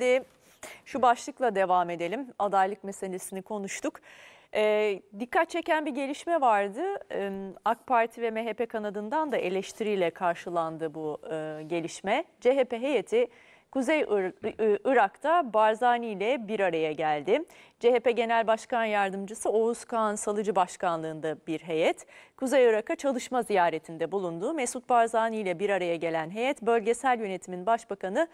Şimdi şu başlıkla devam edelim. Adaylık meselesini konuştuk. E, dikkat çeken bir gelişme vardı. E, AK Parti ve MHP kanadından da eleştiriyle karşılandı bu e, gelişme. CHP heyeti Kuzey Irak'ta Barzani ile bir araya geldi. CHP Genel Başkan Yardımcısı Oğuz Kağan Salıcı Başkanlığında bir heyet, Kuzey Irak'a çalışma ziyaretinde bulunduğu Mesut Barzani ile bir araya gelen heyet, bölgesel yönetimin başbakanı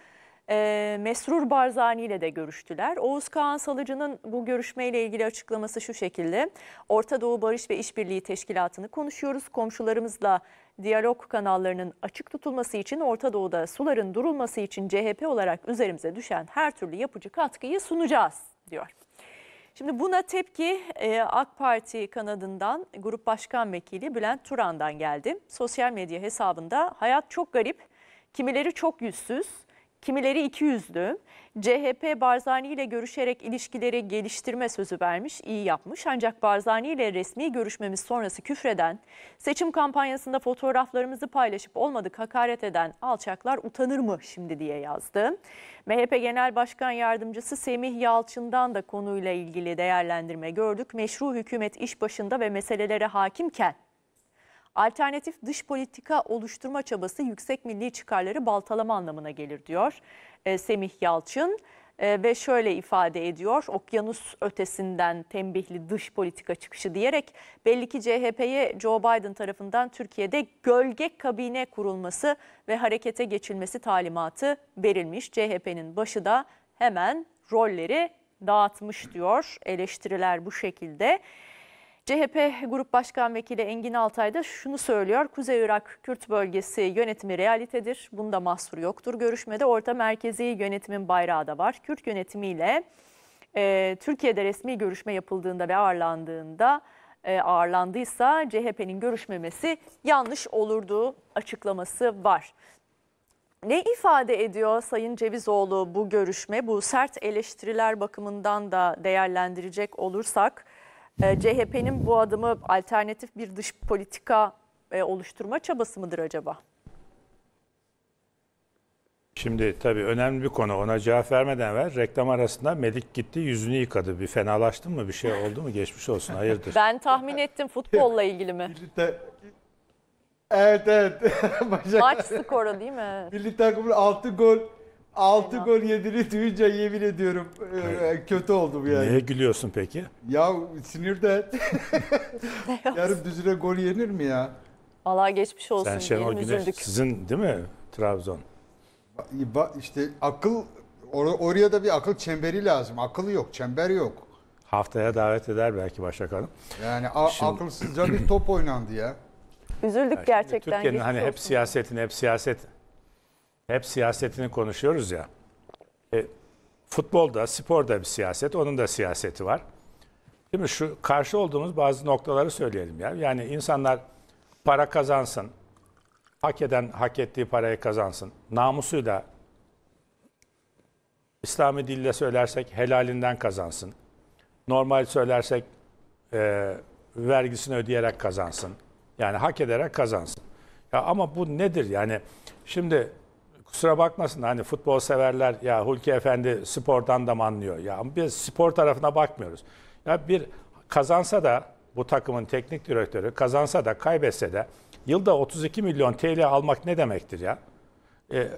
ee, Mesrur Barzani ile de görüştüler. Oğuz Kağan Salıcı'nın bu görüşmeyle ilgili açıklaması şu şekilde. Orta Doğu Barış ve İşbirliği Teşkilatı'nı konuşuyoruz. Komşularımızla diyalog kanallarının açık tutulması için Orta Doğu'da suların durulması için CHP olarak üzerimize düşen her türlü yapıcı katkıyı sunacağız diyor. Şimdi buna tepki e, AK Parti kanadından Grup Başkan Vekili Bülent Turan'dan geldi. Sosyal medya hesabında hayat çok garip, kimileri çok yüzsüz, Kimileri iki yüzlü. CHP Barzani ile görüşerek ilişkileri geliştirme sözü vermiş, iyi yapmış. Ancak Barzani ile resmi görüşmemiz sonrası küfreden, seçim kampanyasında fotoğraflarımızı paylaşıp olmadık hakaret eden alçaklar utanır mı şimdi diye yazdı. MHP Genel Başkan Yardımcısı Semih Yalçın'dan da konuyla ilgili değerlendirme gördük. Meşru hükümet iş başında ve meselelere hakimken alternatif dış politika oluşturma çabası yüksek milli çıkarları baltalama anlamına gelir diyor e, Semih Yalçın. E, ve şöyle ifade ediyor, okyanus ötesinden tembihli dış politika çıkışı diyerek belli ki CHP'ye Joe Biden tarafından Türkiye'de gölge kabine kurulması ve harekete geçilmesi talimatı verilmiş. CHP'nin başı da hemen rolleri dağıtmış diyor eleştiriler bu şekilde. CHP Grup Başkan Vekili Engin Altay da şunu söylüyor. Kuzey Irak Kürt bölgesi yönetimi realitedir. Bunda mahsur yoktur. Görüşmede orta merkezi yönetimin bayrağı da var. Kürt yönetimiyle e, Türkiye'de resmi görüşme yapıldığında ve ağırlandığında e, ağırlandıysa CHP'nin görüşmemesi yanlış olurdu açıklaması var. Ne ifade ediyor Sayın Cevizoğlu bu görüşme? Bu sert eleştiriler bakımından da değerlendirecek olursak e, ee, CHP'nin bu adımı alternatif bir dış politika e, oluşturma çabası mıdır acaba? Şimdi tabii önemli bir konu. Ona cevap vermeden ver. Reklam arasında Melik gitti yüzünü yıkadı. Bir fenalaştın mı? Bir şey oldu mu? Geçmiş olsun. Hayırdır? ben tahmin ettim futbolla ilgili mi? Evet evet. Maç skoru değil mi? Milli takımın 6 gol 6 gol yedini duyunca yemin ediyorum e, e, kötü oldum yani. Neye gülüyorsun peki? Ya sinirden. Yarım düzüne gol yenir mi ya? Allah geçmiş olsun Sen Şenol diyeyim, Güneş sizin değil mi Trabzon? Ba- İşte akıl or- oraya da bir akıl çemberi lazım. Akıl yok, çember yok. Haftaya davet eder belki Başak Hanım. Yani Şimdi- akılsızca bir top oynandı ya. Üzüldük gerçekten. Türkiye'nin geçmiş hani hep siyasetin hep siyaset hep siyasetini konuşuyoruz ya. E, futbolda, sporda bir siyaset, onun da siyaseti var. Değil mi? Şu karşı olduğumuz bazı noktaları söyleyelim ya. Yani insanlar para kazansın, hak eden hak ettiği parayı kazansın, namusuyla İslami dille söylersek helalinden kazansın. Normal söylersek e, vergisini ödeyerek kazansın. Yani hak ederek kazansın. Ya ama bu nedir? Yani şimdi kusura bakmasın hani futbol severler ya Hulki Efendi spordan da mı anlıyor? Ya biz spor tarafına bakmıyoruz. Ya bir kazansa da bu takımın teknik direktörü kazansa da kaybetse de yılda 32 milyon TL almak ne demektir ya? Ee,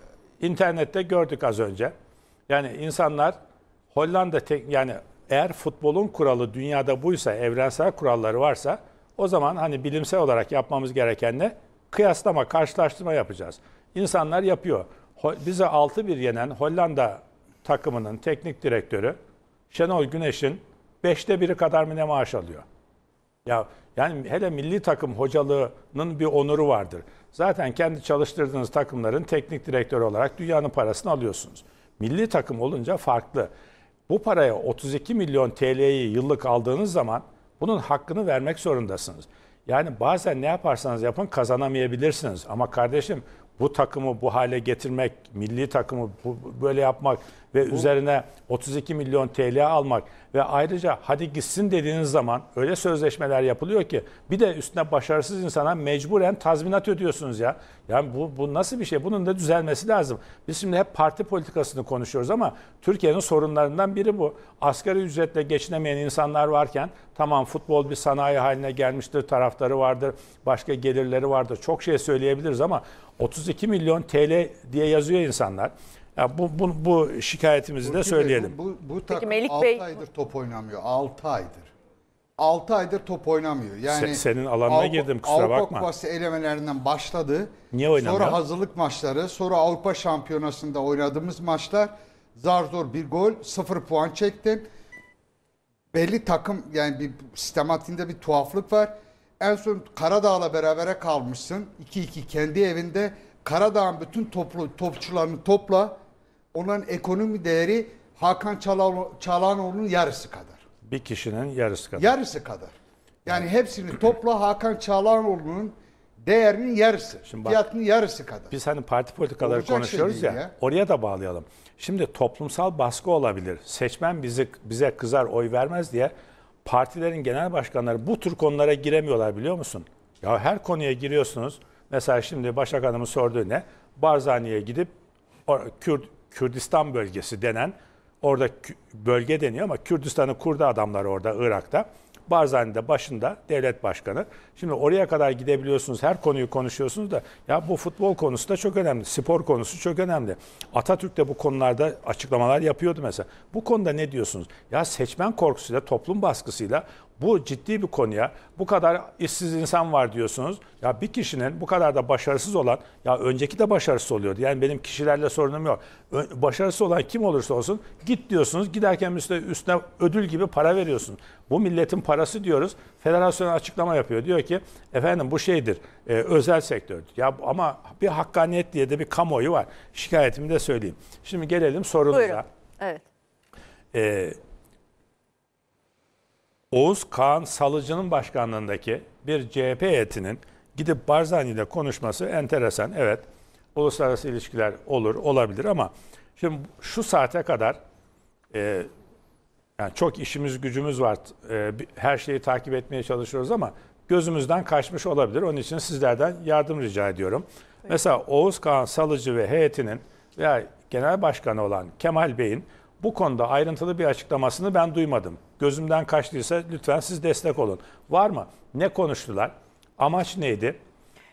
internette gördük az önce. Yani insanlar Hollanda tek yani eğer futbolun kuralı dünyada buysa, evrensel kuralları varsa o zaman hani bilimsel olarak yapmamız gereken ne? kıyaslama, karşılaştırma yapacağız. İnsanlar yapıyor bize 6-1 yenen Hollanda takımının teknik direktörü Şenol Güneş'in 5'te biri kadar mı ne maaş alıyor? Ya yani hele milli takım hocalığının bir onuru vardır. Zaten kendi çalıştırdığınız takımların teknik direktörü olarak dünyanın parasını alıyorsunuz. Milli takım olunca farklı. Bu paraya 32 milyon TL'yi yıllık aldığınız zaman bunun hakkını vermek zorundasınız. Yani bazen ne yaparsanız yapın kazanamayabilirsiniz. Ama kardeşim bu takımı bu hale getirmek, milli takımı bu, böyle yapmak ve Bu... üzerine 32 milyon TL almak ve ayrıca hadi gitsin dediğiniz zaman öyle sözleşmeler yapılıyor ki bir de üstüne başarısız insana mecburen tazminat ödüyorsunuz ya. Yani bu, bu nasıl bir şey? Bunun da düzelmesi lazım. Biz şimdi hep parti politikasını konuşuyoruz ama Türkiye'nin sorunlarından biri bu. Asgari ücretle geçinemeyen insanlar varken tamam futbol bir sanayi haline gelmiştir, taraftarı vardır, başka gelirleri vardır. Çok şey söyleyebiliriz ama 32 milyon TL diye yazıyor insanlar. Ya bu, bu, bu şikayetimizi Burcu de söyleyelim. Bey, bu, bu, bu takım Melik 6 Bey... aydır top oynamıyor. 6 aydır. 6 aydır top oynamıyor. Yani Se, senin alanına Avrupa, girdim kusura Avrupa bakma. Avrupa Kupası elemelerinden başladı. Niye oynamıyor? Sonra hazırlık maçları, sonra Avrupa Şampiyonası'nda oynadığımız maçlar zar zor bir gol, sıfır puan çekti. Belli takım yani bir sistematiğinde bir tuhaflık var. En son Karadağ'la berabere kalmışsın. 2-2 kendi evinde. Karadağ'ın bütün toplu, topçularını topla Onların ekonomi değeri Hakan Çalanoğlu'nun yarısı kadar. Bir kişinin yarısı kadar. Yarısı kadar. Yani hepsini topla Hakan Çalanoğlu'nun değerinin yarısı. Şimdi bak, fiyatının yarısı kadar. Biz hani parti politikaları Olacak şey konuşuyoruz şey ya, ya. Oraya da bağlayalım. Şimdi toplumsal baskı olabilir. Seçmen bizi bize kızar, oy vermez diye partilerin genel başkanları bu tür konulara giremiyorlar biliyor musun? Ya her konuya giriyorsunuz. Mesela şimdi Başak Hanım'ın sorduğu ne? Barzani'ye gidip Kürt Kürdistan bölgesi denen orada bölge deniyor ama Kürdistan'ı kurdu adamlar orada Irak'ta. Barzani'de başında devlet başkanı. Şimdi oraya kadar gidebiliyorsunuz, her konuyu konuşuyorsunuz da ya bu futbol konusu da çok önemli, spor konusu çok önemli. Atatürk de bu konularda açıklamalar yapıyordu mesela. Bu konuda ne diyorsunuz? Ya seçmen korkusuyla, toplum baskısıyla bu ciddi bir konuya. Bu kadar işsiz insan var diyorsunuz. Ya bir kişinin bu kadar da başarısız olan, ya önceki de başarısız oluyordu. Yani benim kişilerle sorunum yok. Ö- başarısız olan kim olursa olsun git diyorsunuz. Giderken üstüne, üstüne ödül gibi para veriyorsun. Bu milletin parası diyoruz. Federasyon açıklama yapıyor. Diyor ki efendim bu şeydir, e, özel sektör. Ya ama bir hakkaniyet diye de bir kamuoyu var. Şikayetimi de söyleyeyim. Şimdi gelelim sorunuza. Buyurun. Evet. Ee, Oğuz Kağan Salıcı'nın başkanlığındaki bir CHP heyetinin gidip Barzani ile konuşması enteresan. Evet uluslararası ilişkiler olur olabilir ama şimdi şu saate kadar e, yani çok işimiz gücümüz var. E, her şeyi takip etmeye çalışıyoruz ama gözümüzden kaçmış olabilir. Onun için sizlerden yardım rica ediyorum. Evet. Mesela Oğuz Kağan Salıcı ve heyetinin veya genel başkanı olan Kemal Bey'in bu konuda ayrıntılı bir açıklamasını ben duymadım gözümden kaçtıysa lütfen siz destek olun. Var mı? Ne konuştular? Amaç neydi?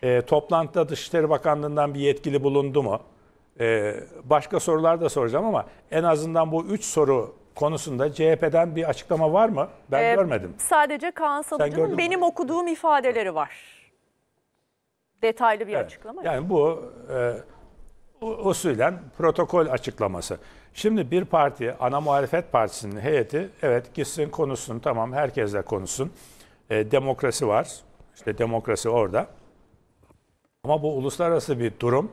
E, toplantıda Dışişleri Bakanlığı'ndan bir yetkili bulundu mu? E, başka sorular da soracağım ama en azından bu üç soru konusunda CHP'den bir açıklama var mı? Ben ee, görmedim. Sadece Kaan Salıcı'nın benim mi? okuduğum ifadeleri var. Detaylı bir evet. açıklama. Yani bu e, usulen protokol açıklaması. Şimdi bir parti, ana muhalefet partisinin heyeti, evet gitsin konuşsun, tamam herkesle konuşsun. E, demokrasi var, işte demokrasi orada. Ama bu uluslararası bir durum.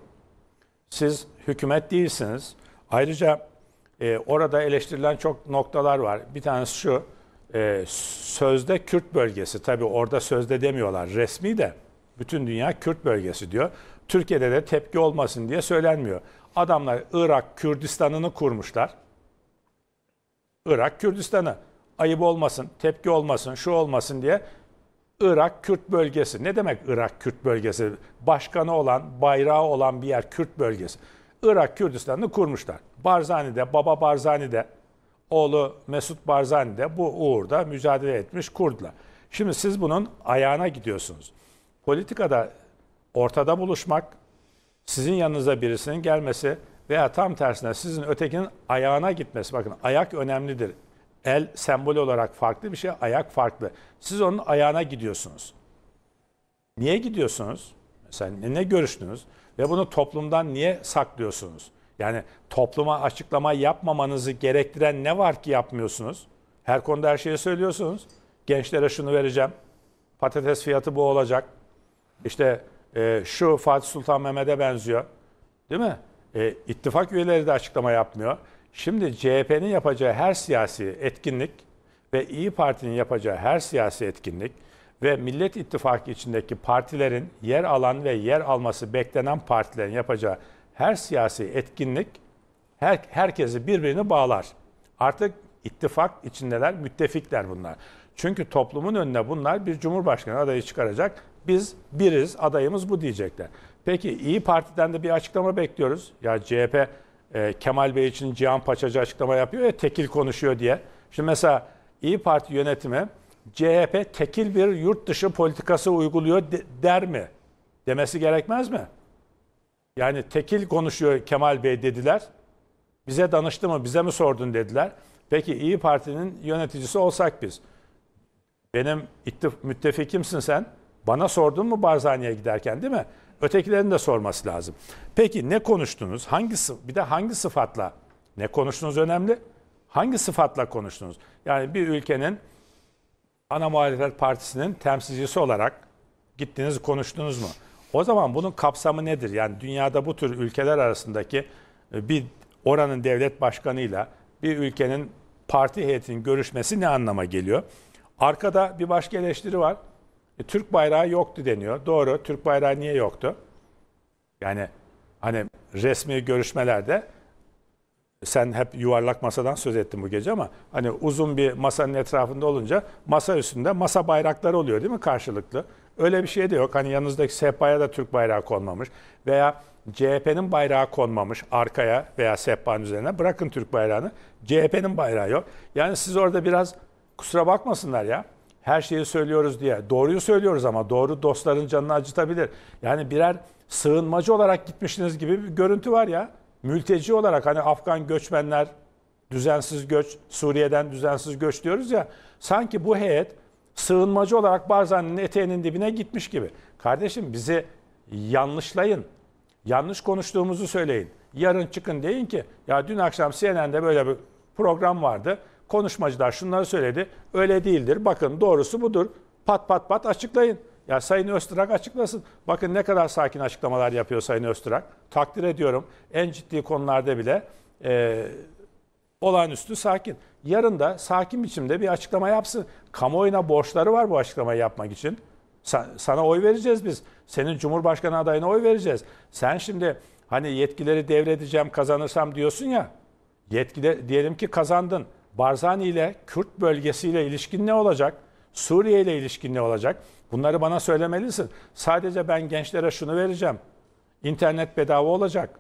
Siz hükümet değilsiniz. Ayrıca e, orada eleştirilen çok noktalar var. Bir tanesi şu, e, sözde Kürt bölgesi. Tabii orada sözde demiyorlar, resmi de. Bütün dünya Kürt bölgesi diyor. Türkiye'de de tepki olmasın diye söylenmiyor. Adamlar Irak Kürdistan'ını kurmuşlar. Irak Kürdistan'ı ayıp olmasın, tepki olmasın, şu olmasın diye Irak Kürt bölgesi. Ne demek Irak Kürt bölgesi? Başkanı olan, bayrağı olan bir yer Kürt bölgesi. Irak Kürdistan'ını kurmuşlar. Barzani'de, baba Barzani'de, oğlu Mesut Barzani'de bu uğurda mücadele etmiş kurdular. Şimdi siz bunun ayağına gidiyorsunuz. Politikada ortada buluşmak, sizin yanınıza birisinin gelmesi veya tam tersine sizin ötekinin ayağına gitmesi. Bakın ayak önemlidir. El sembol olarak farklı bir şey, ayak farklı. Siz onun ayağına gidiyorsunuz. Niye gidiyorsunuz? Mesela ne görüştünüz? Ve bunu toplumdan niye saklıyorsunuz? Yani topluma açıklama yapmamanızı gerektiren ne var ki yapmıyorsunuz? Her konuda her şeyi söylüyorsunuz. Gençlere şunu vereceğim. Patates fiyatı bu olacak. İşte e, şu Fatih Sultan Mehmet'e benziyor. Değil mi? E, ittifak üyeleri de açıklama yapmıyor. Şimdi CHP'nin yapacağı her siyasi etkinlik ve İyi Parti'nin yapacağı her siyasi etkinlik ve Millet İttifakı içindeki partilerin yer alan ve yer alması beklenen partilerin yapacağı her siyasi etkinlik her, herkesi birbirini bağlar. Artık ittifak içindeler, müttefikler bunlar. Çünkü toplumun önüne bunlar bir cumhurbaşkanı adayı çıkaracak biz biriz, adayımız bu diyecekler. Peki İyi Parti'den de bir açıklama bekliyoruz. Ya CHP e, Kemal Bey için Cihan Paçacı açıklama yapıyor ya tekil konuşuyor diye. Şimdi mesela İyi Parti yönetimi CHP tekil bir yurt dışı politikası uyguluyor de, der mi? Demesi gerekmez mi? Yani tekil konuşuyor Kemal Bey dediler. Bize danıştı mı, bize mi sordun dediler. Peki İyi Parti'nin yöneticisi olsak biz. Benim ittif, müttefikimsin sen. Bana sordun mu Barzani'ye giderken değil mi? Ötekilerin de sorması lazım. Peki ne konuştunuz? Hangi bir de hangi sıfatla ne konuştunuz önemli? Hangi sıfatla konuştunuz? Yani bir ülkenin ana muhalefet partisinin temsilcisi olarak gittiniz konuştunuz mu? O zaman bunun kapsamı nedir? Yani dünyada bu tür ülkeler arasındaki e, bir oranın devlet başkanıyla bir ülkenin parti heyetinin görüşmesi ne anlama geliyor? Arkada bir başka eleştiri var. E, Türk bayrağı yoktu deniyor. Doğru. Türk bayrağı niye yoktu? Yani hani resmi görüşmelerde e, sen hep yuvarlak masadan söz ettin bu gece ama hani uzun bir masanın etrafında olunca masa üstünde masa bayrakları oluyor değil mi karşılıklı? Öyle bir şey de yok. Hani yanınızdaki sehpaya da Türk bayrağı konmamış veya CHP'nin bayrağı konmamış arkaya veya sehpanın üzerine. Bırakın Türk bayrağını. CHP'nin bayrağı yok. Yani siz orada biraz kusura bakmasınlar ya her şeyi söylüyoruz diye. Doğruyu söylüyoruz ama doğru dostların canını acıtabilir. Yani birer sığınmacı olarak gitmişsiniz gibi bir görüntü var ya. Mülteci olarak hani Afgan göçmenler, düzensiz göç, Suriye'den düzensiz göç diyoruz ya. Sanki bu heyet sığınmacı olarak bazen eteğinin dibine gitmiş gibi. Kardeşim bizi yanlışlayın. Yanlış konuştuğumuzu söyleyin. Yarın çıkın deyin ki ya dün akşam CNN'de böyle bir program vardı konuşmacılar şunları söyledi. Öyle değildir. Bakın doğrusu budur. Pat pat pat açıklayın. Ya Sayın Öztürk açıklasın. Bakın ne kadar sakin açıklamalar yapıyor Sayın Öztürk. Takdir ediyorum. En ciddi konularda bile e, olağanüstü sakin. Yarın da sakin biçimde bir açıklama yapsın. Kamuoyuna borçları var bu açıklamayı yapmak için. Sana oy vereceğiz biz. Senin Cumhurbaşkanı adayına oy vereceğiz. Sen şimdi hani yetkileri devredeceğim kazanırsam diyorsun ya. Yetkide diyelim ki kazandın. Barzani ile Kürt bölgesiyle ilişkin ne olacak? Suriye ile ilişkin ne olacak? Bunları bana söylemelisin. Sadece ben gençlere şunu vereceğim. İnternet bedava olacak.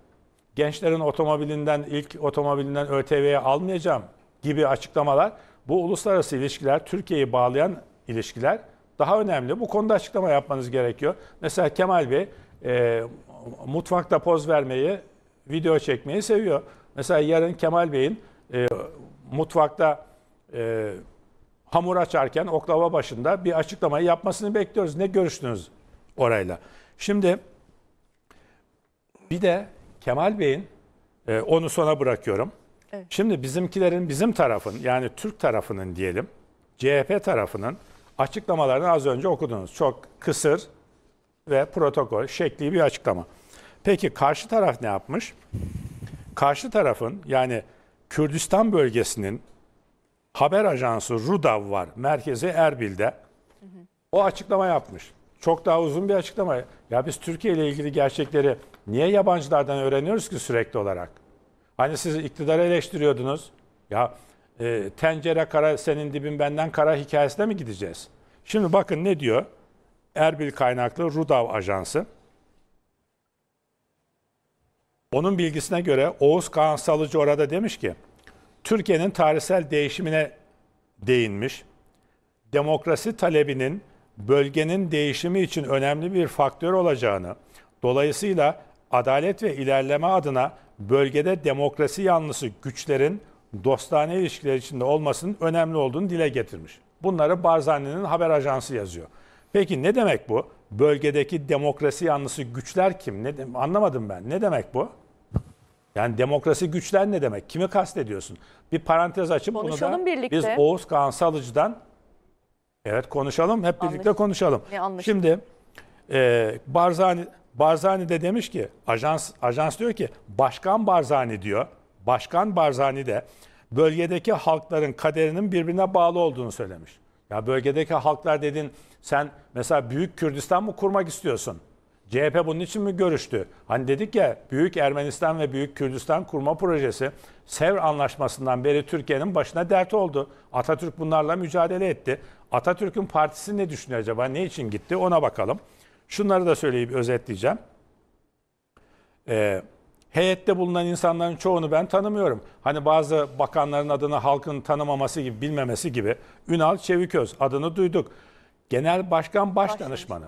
Gençlerin otomobilinden ilk otomobilinden ÖTV'ye almayacağım gibi açıklamalar bu uluslararası ilişkiler Türkiye'yi bağlayan ilişkiler daha önemli. Bu konuda açıklama yapmanız gerekiyor. Mesela Kemal Bey e, mutfakta poz vermeyi, video çekmeyi seviyor. Mesela yarın Kemal Bey'in e, mutfakta e, hamur açarken oklava başında bir açıklamayı yapmasını bekliyoruz. Ne görüştünüz orayla? Şimdi bir de Kemal Bey'in e, onu sona bırakıyorum. Evet. Şimdi bizimkilerin bizim tarafın yani Türk tarafının diyelim CHP tarafının açıklamalarını az önce okudunuz. Çok kısır ve protokol şekli bir açıklama. Peki karşı taraf ne yapmış? Karşı tarafın yani Kürdistan bölgesinin haber ajansı Rudav var merkezi Erbil'de. O açıklama yapmış. Çok daha uzun bir açıklama. Ya biz Türkiye ile ilgili gerçekleri niye yabancılardan öğreniyoruz ki sürekli olarak? Hani siz iktidarı eleştiriyordunuz. Ya e, tencere kara senin dibin benden kara hikayesine mi gideceğiz? Şimdi bakın ne diyor? Erbil kaynaklı Rudav Ajansı. Onun bilgisine göre Oğuz Kağan Salıcı orada demiş ki, Türkiye'nin tarihsel değişimine değinmiş, demokrasi talebinin bölgenin değişimi için önemli bir faktör olacağını, dolayısıyla adalet ve ilerleme adına bölgede demokrasi yanlısı güçlerin dostane ilişkiler içinde olmasının önemli olduğunu dile getirmiş. Bunları Barzani'nin haber ajansı yazıyor. Peki ne demek bu? Bölgedeki demokrasi yanlısı güçler kim? Ne de, anlamadım ben. Ne demek bu? Yani demokrasi güçler ne demek? Kimi kastediyorsun? Bir parantez açıp konuşalım bunu da birlikte. biz Oğuz Kağan Salıcı'dan evet konuşalım. Hep Anlaş. birlikte konuşalım. Şimdi e, Barzani Barzani de demiş ki ajans ajans diyor ki Başkan Barzani diyor. Başkan Barzani de bölgedeki halkların kaderinin birbirine bağlı olduğunu söylemiş. Ya bölgedeki halklar dedin sen mesela Büyük Kürdistan mı kurmak istiyorsun? CHP bunun için mi görüştü? Hani dedik ya Büyük Ermenistan ve Büyük Kürdistan kurma projesi Sevr Anlaşması'ndan beri Türkiye'nin başına dert oldu. Atatürk bunlarla mücadele etti. Atatürk'ün partisi ne düşünüyor acaba? Ne için gitti? Ona bakalım. Şunları da söyleyip özetleyeceğim. Ee, heyette bulunan insanların çoğunu ben tanımıyorum. Hani bazı bakanların adını halkın tanımaması gibi, bilmemesi gibi. Ünal Çeviköz adını duyduk. Genel Başkan Baş, Danışmanı.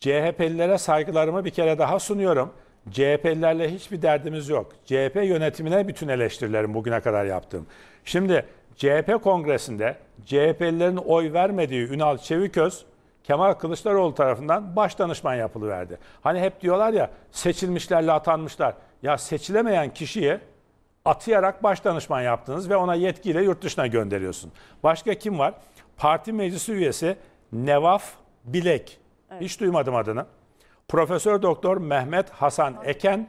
CHP'lilere saygılarımı bir kere daha sunuyorum. CHP'lilerle hiçbir derdimiz yok. CHP yönetimine bütün eleştirilerim bugüne kadar yaptım. Şimdi CHP kongresinde CHP'lilerin oy vermediği Ünal Çeviköz Kemal Kılıçdaroğlu tarafından baş danışman yapılıverdi. Hani hep diyorlar ya seçilmişlerle atanmışlar. Ya seçilemeyen kişiye atayarak baş danışman yaptınız ve ona yetkiyle yurt dışına gönderiyorsun. Başka kim var? Parti meclisi üyesi Nevaf Bilek. Evet. Hiç duymadım adını. Profesör Doktor Mehmet Hasan Eken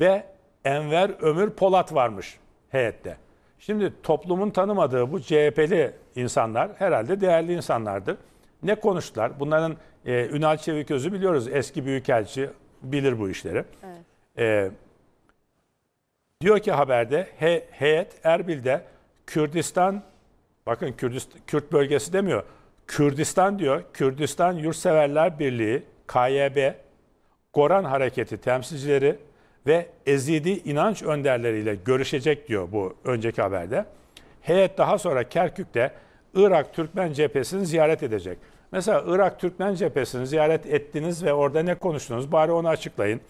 ve Enver Ömür Polat varmış heyette. Şimdi toplumun tanımadığı bu CHP'li insanlar herhalde değerli insanlardır. Ne konuştular? Bunların e, Ünal Çeviköz'ü biliyoruz. Eski büyükelçi bilir bu işleri. Evet. E, diyor ki haberde he, heyet Erbil'de Kürdistan bakın Kürdist, Kürt bölgesi demiyor. Kürdistan diyor, Kürdistan Yurtseverler Birliği, KYB, Goran Hareketi temsilcileri ve Ezidi inanç önderleriyle görüşecek diyor bu önceki haberde. Heyet daha sonra Kerkük'te Irak Türkmen cephesini ziyaret edecek. Mesela Irak Türkmen cephesini ziyaret ettiniz ve orada ne konuştunuz? Bari onu açıklayın.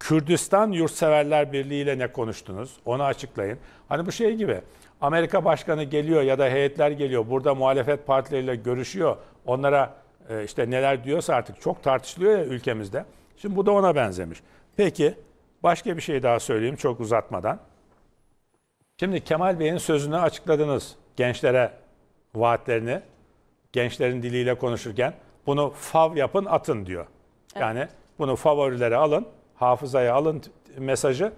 Kürdistan Yurtseverler Birliği ile ne konuştunuz? Onu açıklayın. Hani bu şey gibi Amerika Başkanı geliyor ya da heyetler geliyor. Burada muhalefet partileriyle görüşüyor. Onlara e, işte neler diyorsa artık çok tartışılıyor ya ülkemizde. Şimdi bu da ona benzemiş. Peki başka bir şey daha söyleyeyim çok uzatmadan. Şimdi Kemal Bey'in sözünü açıkladınız gençlere vaatlerini. Gençlerin diliyle konuşurken bunu fav yapın atın diyor. Evet. Yani bunu favorilere alın, hafızaya alın mesajı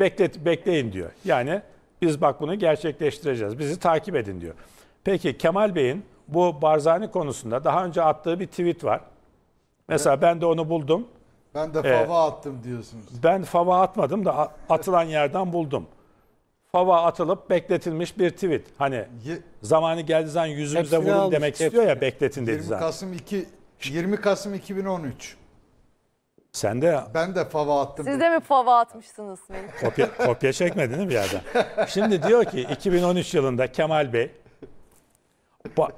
beklet, bekleyin diyor. Yani biz bak bunu gerçekleştireceğiz. Bizi takip edin diyor. Peki Kemal Bey'in bu Barzani konusunda daha önce attığı bir tweet var. Mesela ben de onu buldum. Ben de ee, fava attım diyorsunuz. Ben fava atmadım da atılan yerden buldum. Fava atılıp bekletilmiş bir tweet. Hani Ye- zamanı geldi zaman yüzümüze vurun almış, demek istiyor ya bekletin dedi 20 zaten. 20 Kasım 2013. Sen de ben de fava attım. Siz de mi fava atmışsınız? kopya, kopya çekmedin mi bir yerden? Şimdi diyor ki 2013 yılında Kemal Bey ba,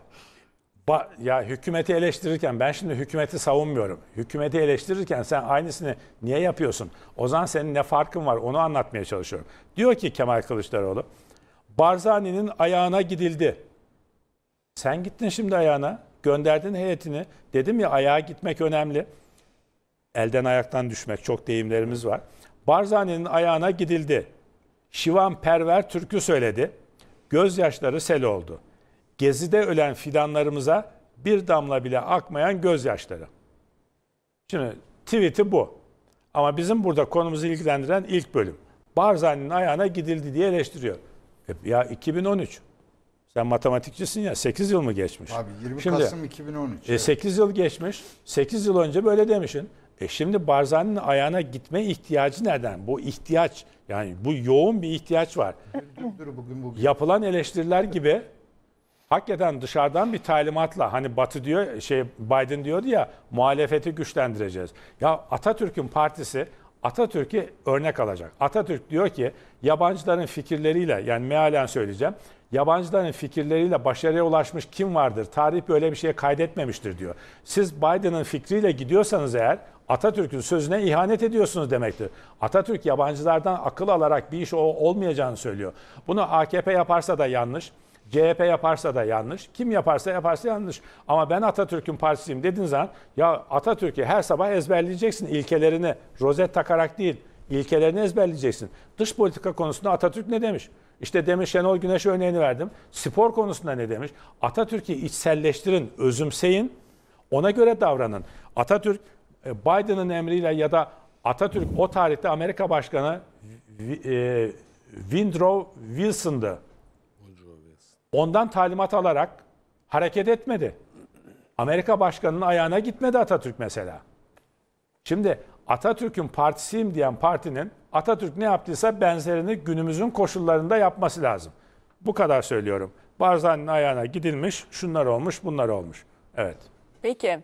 ba, ya hükümeti eleştirirken ben şimdi hükümeti savunmuyorum. Hükümeti eleştirirken sen aynısını niye yapıyorsun? O zaman senin ne farkın var onu anlatmaya çalışıyorum. Diyor ki Kemal Kılıçdaroğlu Barzani'nin ayağına gidildi. Sen gittin şimdi ayağına gönderdin heyetini. Dedim ya ayağa gitmek önemli elden ayaktan düşmek çok deyimlerimiz var. Barzani'nin ayağına gidildi. Şivan Perver türkü söyledi. Gözyaşları sel oldu. Gezide ölen fidanlarımıza bir damla bile akmayan gözyaşları. Şimdi tweet'i bu. Ama bizim burada konumuzu ilgilendiren ilk bölüm. Barzani'nin ayağına gidildi diye eleştiriyor. E ya 2013. Sen matematikçisin ya 8 yıl mı geçmiş? Abi 20 Şimdi, Kasım 2013. E, 8 yıl geçmiş. 8 yıl önce böyle demişsin. E şimdi Barzani'nin ayağına gitme ihtiyacı neden? Bu ihtiyaç yani bu yoğun bir ihtiyaç var. bugün bugün. Yapılan eleştiriler gibi hakikaten dışarıdan bir talimatla hani Batı diyor şey Biden diyordu ya muhalefeti güçlendireceğiz. Ya Atatürk'ün partisi Atatürk'ü örnek alacak. Atatürk diyor ki yabancıların fikirleriyle yani mealen söyleyeceğim. Yabancıların fikirleriyle başarıya ulaşmış kim vardır? Tarih böyle bir şey kaydetmemiştir diyor. Siz Biden'ın fikriyle gidiyorsanız eğer Atatürk'ün sözüne ihanet ediyorsunuz demektir. Atatürk yabancılardan akıl alarak bir iş olmayacağını söylüyor. Bunu AKP yaparsa da yanlış. CHP yaparsa da yanlış. Kim yaparsa yaparsa yanlış. Ama ben Atatürk'ün partisiyim dediğin zaman ya Atatürk'ü her sabah ezberleyeceksin ilkelerini. Rozet takarak değil ilkelerini ezberleyeceksin. Dış politika konusunda Atatürk ne demiş? İşte demiş Şenol Güneş örneğini verdim. Spor konusunda ne demiş? Atatürk'ü içselleştirin, özümseyin. Ona göre davranın. Atatürk e, Biden'ın emriyle ya da Atatürk o tarihte Amerika Başkanı e, Woodrow Wilson'dı. Ondan talimat alarak hareket etmedi. Amerika Başkanı'nın ayağına gitmedi Atatürk mesela. Şimdi Atatürk'ün partisiyim diyen partinin Atatürk ne yaptıysa benzerini günümüzün koşullarında yapması lazım. Bu kadar söylüyorum. Barzani'nin ayağına gidilmiş, şunlar olmuş, bunlar olmuş. Evet. Peki